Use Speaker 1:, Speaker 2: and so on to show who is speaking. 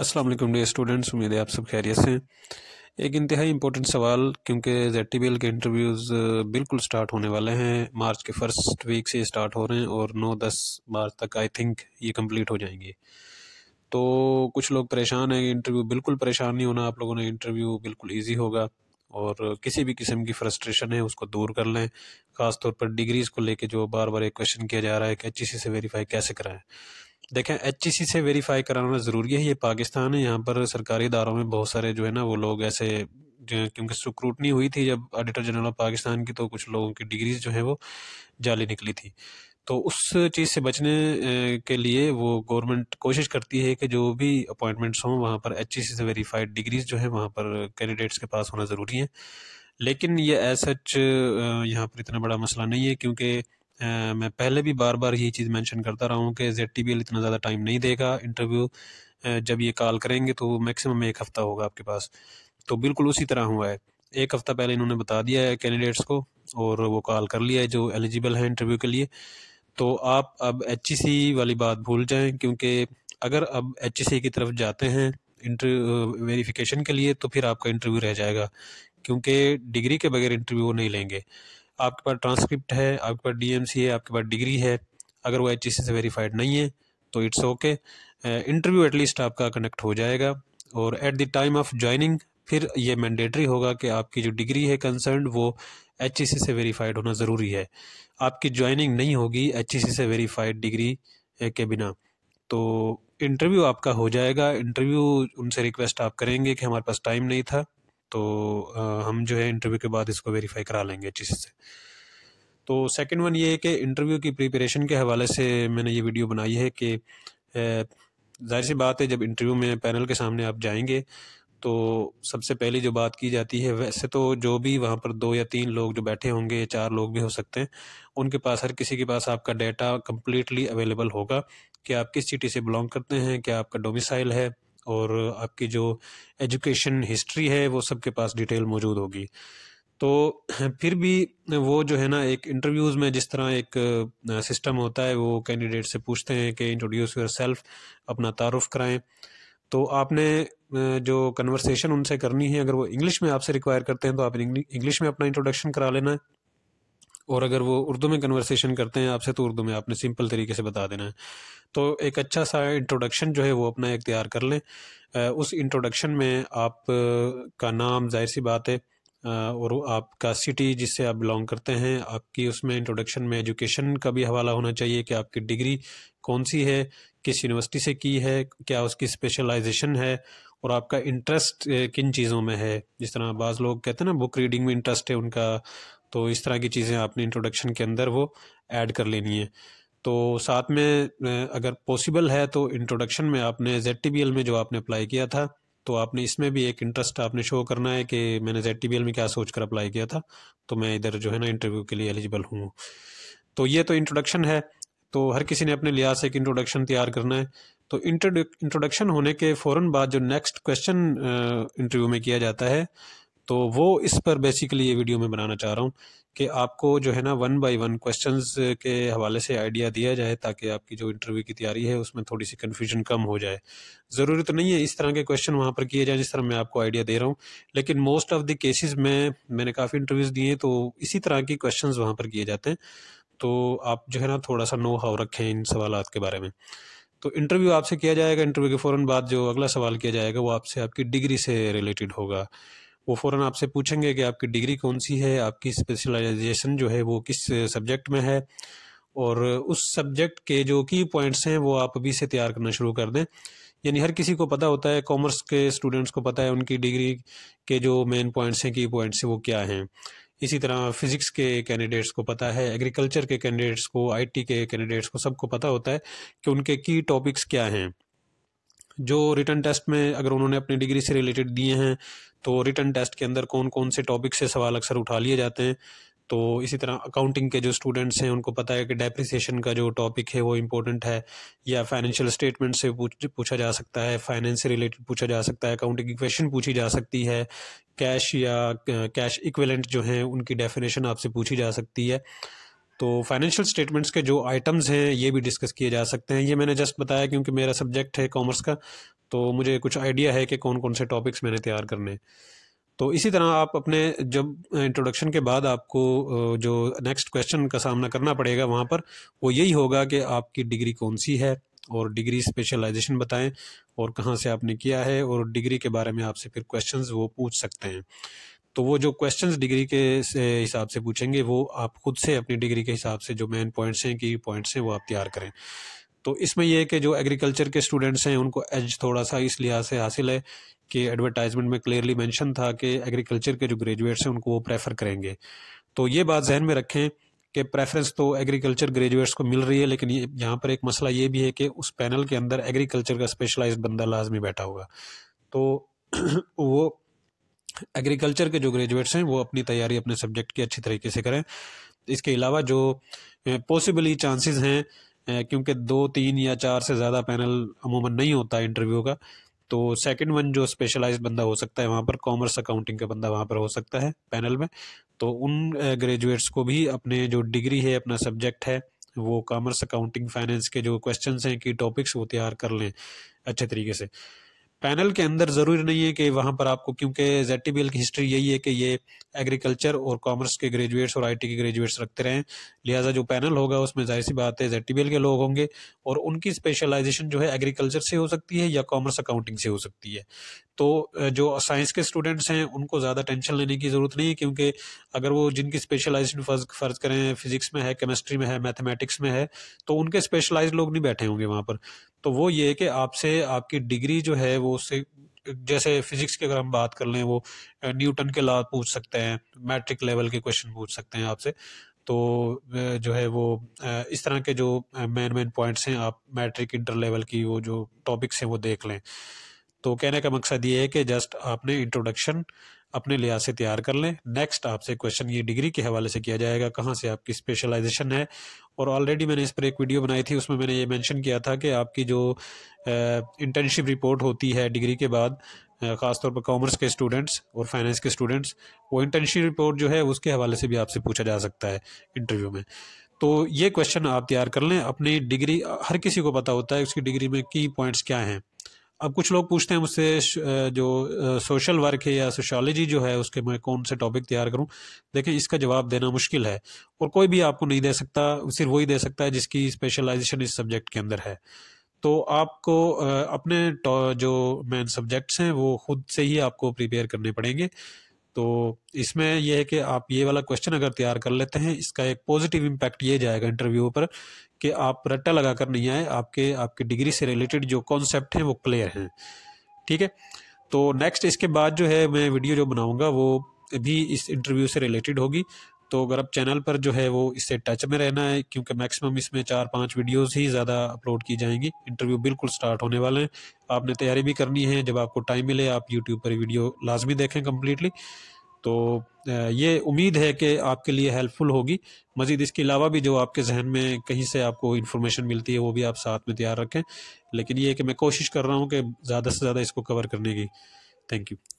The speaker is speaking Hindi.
Speaker 1: असलम डे स्टूडेंट्स उम्मीद है आप सब खैरियत से एक इंतहाई इम्पोर्टेंट सवाल क्योंकि जेड टी के इंटरव्यूज़ बिल्कुल स्टार्ट होने वाले हैं मार्च के फर्स्ट वीक से स्टार्ट हो रहे हैं और नौ दस मार्च तक आई थिंक ये कंप्लीट हो जाएंगे तो कुछ लोग परेशान हैं इंटरव्यू बिल्कुल परेशान नहीं होना आप लोगों ने इंटरव्यू बिल्कुल ईजी होगा और किसी भी किस्म की फ्रस्ट्रेशन है उसको दूर कर लें खासतौर पर डिग्रीज़ को लेकर जो बार बार एक क्वेश्चन किया जा रहा है कि अच्छी से वेरीफाई कैसे कराएँ देखें एच e से वेरीफाई कराना ज़रूरी है ये पाकिस्तान है यहाँ पर सरकारी इदारों में बहुत सारे जो है ना वो लोग ऐसे क्योंकि सुक्रूटनी हुई थी जब ऑडिटर जनरल ऑफ पाकिस्तान की तो कुछ लोगों की डिग्रीज जो है वो जाली निकली थी तो उस चीज़ से बचने के लिए वो गवर्नमेंट कोशिश करती है कि जो भी अपॉइंटमेंट्स हों वहाँ पर एच e से वेरीफाइड डिग्रीज जो है वहाँ पर कैंडिडेट्स के पास होना ज़रूरी है लेकिन ये एज सच यहाँ पर इतना बड़ा मसला नहीं है क्योंकि मैं पहले भी बार बार यही चीज़ मेंशन करता रहा हूँ कि जेड टी इतना ज़्यादा टाइम नहीं देगा इंटरव्यू जब ये कॉल करेंगे तो मैक्सिमम एक हफ़्ता होगा आपके पास तो बिल्कुल उसी तरह हुआ है एक हफ़्ता पहले इन्होंने बता दिया है कैंडिडेट्स को और वो कॉल कर लिया है जो एलिजिबल है इंटरव्यू के लिए तो आप अब एच e वाली बात भूल जाएँ क्योंकि अगर अब एच e की तरफ जाते हैं इंटर वेरीफिकेशन के लिए तो फिर आपका इंटरव्यू रह जाएगा क्योंकि डिग्री के बगैर इंटरव्यू नहीं लेंगे आपके पास ट्रांसक्रिप्ट है आपके पास डीएमसी है आपके पास डिग्री है अगर वो एच से वेरीफाइड नहीं है तो इट्स ओके इंटरव्यू एटलीस्ट आपका कनेक्ट हो जाएगा और at the time of joining फिर ये मैंडेटरी होगा कि आपकी जो डिग्री है कंसर्न वो एच से वेरीफाइड होना ज़रूरी है आपकी ज्वाइनिंग नहीं होगी एच से वेरीफाइड डिग्री uh, के बिना तो इंटरव्यू आपका हो जाएगा इंटरव्यू उनसे रिक्वेस्ट आप करेंगे कि हमारे पास टाइम नहीं था तो आ, हम जो है इंटरव्यू के बाद इसको वेरीफाई करा लेंगे अच्छी से तो सेकंड वन ये है कि इंटरव्यू की प्रिपरेशन के हवाले से मैंने ये वीडियो बनाई है कि जाहिर सी बात है जब इंटरव्यू में पैनल के सामने आप जाएंगे तो सबसे पहली जो बात की जाती है वैसे तो जो भी वहाँ पर दो या तीन लोग जो बैठे होंगे या चार लोग भी हो सकते हैं उनके पास हर किसी के पास आपका डाटा कम्प्लीटली अवेलेबल होगा कि आप किस सिटी से बिलोंग करते हैं क्या आपका डोमिसाइल है और आपकी जो एजुकेशन हिस्ट्री है वो सबके पास डिटेल मौजूद होगी तो फिर भी वो जो है ना एक इंटरव्यूज़ में जिस तरह एक सिस्टम होता है वो कैंडिडेट से पूछते हैं कि इंट्रोड्यूस योर सेल्फ अपना तारफ़ कराएं तो आपने जो कन्वर्सेशन उनसे करनी है अगर वो इंग्लिश में आपसे रिक्वायर करते हैं तो आप इंग्लिश में अपना इंट्रोडक्शन करा लेना है और अगर वो उर्दू में कन्वर्सेशन करते हैं आपसे तो उर्दू में आपने सिंपल तरीके से बता देना है तो एक अच्छा सा इंट्रोडक्शन जो है वो अपना इख्तियार कर लें उस इंट्रोडक्शन में आप का नाम जाहिर सी बात है और आपका सिटी जिससे आप बिलोंग करते हैं आपकी उसमें इंट्रोडक्शन में एजुकेशन का भी हवाला होना चाहिए कि आपकी डिग्री कौन सी है किस यूनिवर्सिटी से की है क्या उसकी स्पेशलाइजेशन है और आपका इंटरेस्ट किन चीज़ों में है जिस तरह बाज़ लोग कहते हैं ना बुक रीडिंग में इंटरेस्ट है उनका तो इस तरह की चीज़ें आपने इंट्रोडक्शन के अंदर वो ऐड कर लेनी है तो साथ में अगर पॉसिबल है तो इंट्रोडक्शन में आपने जेड में जो आपने अप्लाई किया था तो आपने इसमें भी एक इंटरेस्ट आपने शो करना है कि मैंने जेड में क्या सोच कर अप्लाई किया था तो मैं इधर जो है ना इंटरव्यू के लिए एलिजिबल हूँ तो ये तो इंट्रोडक्शन है तो हर किसी ने अपने लिहाज से एक इंट्रोडक्शन तैयार करना है तो इंट्रोडक्शन होने के फ़ौर बाद जो नेक्स्ट क्वेश्चन इंटरव्यू में किया जाता है तो वो इस पर बेसिकली ये वीडियो मैं बनाना चाह रहा हूँ कि आपको जो है ना वन बाय वन क्वेश्चंस के हवाले से आइडिया दिया जाए ताकि आपकी जो इंटरव्यू की तैयारी है उसमें थोड़ी सी कन्फ्यूजन कम हो जाए ज़रूरी तो नहीं है इस तरह के क्वेश्चन वहाँ पर किए जाएँ जिस तरह मैं आपको आइडिया दे रहा हूँ लेकिन मोस्ट ऑफ़ द केसेस में मैंने काफ़ी इंटरव्यूज़ दिए तो इसी तरह के क्वेश्चन वहाँ पर किए जाते हैं तो आप जो है ना थोड़ा सा नो हाउ रखें इन सवाल के बारे में तो इंटरव्यू आपसे किया जाएगा इंटरव्यू के फ़ौर बाद जो अगला सवाल किया जाएगा वो आपसे आपकी डिग्री से रिलेटेड होगा वो फ़ौर आपसे पूछेंगे कि आपकी डिग्री कौन सी है आपकी स्पेशलाइजेशन जो है वो किस सब्जेक्ट में है और उस सब्जेक्ट के जो की पॉइंट्स हैं वो आप अभी से तैयार करना शुरू कर दें यानी हर किसी को पता होता है कॉमर्स के स्टूडेंट्स को पता है उनकी डिग्री के जो मेन पॉइंट्स हैं की पॉइंट्स हैं वो क्या हैं इसी तरह फिजिक्स के कैंडिडेट्स को पता है एग्रीकल्चर के कैंडिडेट्स को आईटी के कैंडिडेट्स को सबको पता होता है कि उनके की टॉपिक्स क्या हैं जो रिटर्न टेस्ट में अगर उन्होंने अपनी डिग्री से रिलेटेड दिए हैं तो रिटर्न टेस्ट के अंदर कौन कौन से टॉपिक से सवाल अक्सर उठा लिए जाते हैं तो इसी तरह अकाउंटिंग के जो स्टूडेंट्स हैं उनको पता है कि डेप्रिसिएशन का जो टॉपिक है वो इम्पोर्टेंट है या फाइनेंशियल स्टेटमेंट से पूछा जा सकता है फाइनेंस से रिलेटेड पूछा जा सकता है अकाउंटिंग इक्वेशन पूछी जा सकती है कैश या कैश इक्वेलेंट जो हैं उनकी डेफिनेशन आपसे पूछी जा सकती है तो फाइनेंशियल स्टेटमेंट्स के जो आइटम्स हैं ये भी डिस्कस किए जा सकते हैं ये मैंने जस्ट बताया क्योंकि मेरा सब्जेक्ट है कॉमर्स का तो मुझे कुछ आइडिया है कि कौन कौन से टॉपिक्स मैंने तैयार करने तो इसी तरह आप अपने जब इंट्रोडक्शन के बाद आपको जो नेक्स्ट क्वेश्चन का सामना करना पड़ेगा वहाँ पर वो यही होगा कि आपकी डिग्री कौन सी है और डिग्री स्पेशलाइजेशन बताएं और कहाँ से आपने किया है और डिग्री के बारे में आपसे फिर क्वेश्चंस वो पूछ सकते हैं तो वो जो क्वेश्चंस डिग्री के हिसाब से पूछेंगे वो आप खुद से अपनी डिग्री के हिसाब से जो मेन पॉइंट्स हैं की पॉइंट्स हैं वो आप तैयार करें तो इसमें यह है कि जो एग्रीकल्चर के स्टूडेंट्स हैं उनको एज थोड़ा सा इस लिहाज से हासिल है कि एडवर्टाइजमेंट में क्लियरली मैंशन था कि एग्रीकल्चर के जो ग्रेजुएट्स हैं उनको वो प्रेफर करेंगे तो ये बात जहन में रखें कि प्रेफरेंस तो एग्रीकल्चर ग्रेजुएट्स को मिल रही है लेकिन ये यहाँ पर एक मसला ये भी है कि उस पैनल के अंदर एग्रीकल्चर का स्पेशलाइज्ड बंदा लाजमी बैठा होगा तो वो एग्रीकल्चर के जो ग्रेजुएट्स हैं वो अपनी तैयारी अपने सब्जेक्ट की अच्छी तरीके से करें इसके अलावा जो पॉसिबली चांसेस हैं क्योंकि दो तीन या चार से ज़्यादा पैनल अमूमन नहीं होता इंटरव्यू का तो सेकंड वन जो स्पेशलाइज बंदा हो सकता है वहाँ पर कॉमर्स अकाउंटिंग का बंदा वहाँ पर हो सकता है पैनल में तो उन ग्रेजुएट्स को भी अपने जो डिग्री है अपना सब्जेक्ट है वो कॉमर्स अकाउंटिंग फाइनेंस के जो क्वेश्चन हैं की टॉपिक्स वो तैयार कर लें अच्छे तरीके से पैनल के अंदर ज़रूरी नहीं है कि वहाँ पर आपको क्योंकि जेड की हिस्ट्री यही है कि ये एग्रीकल्चर और कॉमर्स के ग्रेजुएट्स और आईटी के ग्रेजुएट्स रखते रहें लिहाजा जो पैनल होगा उसमें जाहिर सी बात है जेड के लोग होंगे और उनकी स्पेशलाइजेशन जो है एग्रीकल्चर से हो सकती है या कॉमर्स अकाउंटिंग से हो सकती है तो जो साइंस के स्टूडेंट्स हैं उनको ज़्यादा टेंशन लेने की ज़रूरत नहीं है क्योंकि अगर वो जिनकी स्पेशलाइजेशन फर्ज फर्ज करें फिजिक्स में है केमिस्ट्री में है मैथमेटिक्स में है तो उनके स्पेशलाइज लोग नहीं बैठे होंगे वहाँ पर तो वो ये है कि आपसे आपकी डिग्री जो है वो उससे जैसे फिजिक्स की अगर हम बात कर लें वो न्यूटन के ला पूछ सकते हैं मैट्रिक लेवल के क्वेश्चन पूछ सकते हैं आपसे तो जो है वो इस तरह के जो मेन मेन पॉइंट्स हैं आप मैट्रिक इंटर लेवल की वो जो टॉपिक्स हैं वो देख लें तो कहने का मकसद ये है कि जस्ट आपने इंट्रोडक्शन अपने लिहाज से तैयार कर लें नेक्स्ट आपसे क्वेश्चन ये डिग्री के हवाले से किया जाएगा कहाँ से आपकी स्पेशलाइजेशन है और ऑलरेडी मैंने इस पर एक वीडियो बनाई थी उसमें मैंने ये मेंशन किया था कि आपकी जो इंटर्नशिप रिपोर्ट होती है डिग्री के बाद ख़ासतौर पर कॉमर्स के स्टूडेंट्स और फाइनेंस के स्टूडेंट्स वो इंटर्नशिप रिपोर्ट जो है उसके हवाले से भी आपसे पूछा जा सकता है इंटरव्यू में तो ये क्वेश्चन आप तैयार कर लें अपनी डिग्री हर किसी को पता होता है उसकी डिग्री में की पॉइंट्स क्या हैं अब कुछ लोग पूछते हैं मुझसे जो सोशल वर्क है या सोशोलॉजी जो है उसके मैं कौन से टॉपिक तैयार करूं देखें इसका जवाब देना मुश्किल है और कोई भी आपको नहीं दे सकता सिर्फ वही दे सकता है जिसकी स्पेशलाइजेशन इस सब्जेक्ट के अंदर है तो आपको अपने जो मेन सब्जेक्ट्स हैं वो खुद से ही आपको प्रिपेयर करने पड़ेंगे तो इसमें यह है कि आप ये वाला क्वेश्चन अगर तैयार कर लेते हैं इसका एक पॉजिटिव इम्पैक्ट ये जाएगा इंटरव्यू पर कि आप रट्टा लगा कर नहीं आए आपके आपके डिग्री से रिलेटेड जो कॉन्सेप्ट हैं वो क्लियर हैं ठीक है तो नेक्स्ट इसके बाद जो है मैं वीडियो जो बनाऊँगा वो भी इस इंटरव्यू से रिलेटेड होगी तो अगर आप चैनल पर जो है वो इससे टच में रहना है क्योंकि मैक्सिमम इसमें चार पांच वीडियोस ही ज़्यादा अपलोड की जाएंगी इंटरव्यू बिल्कुल स्टार्ट होने वाले हैं आपने तैयारी भी करनी है जब आपको टाइम मिले आप यूट्यूब पर वीडियो लाजमी देखें कम्प्लीटली तो ये उम्मीद है कि आपके लिए हेल्पफुल होगी मज़ीद इसके अलावा भी जो आपके जहन में कहीं से आपको इन्फॉर्मेशन मिलती है वो भी आप साथ में तैयार रखें लेकिन ये कि मैं कोशिश कर रहा हूँ कि ज़्यादा से ज़्यादा इसको कवर करने की थैंक यू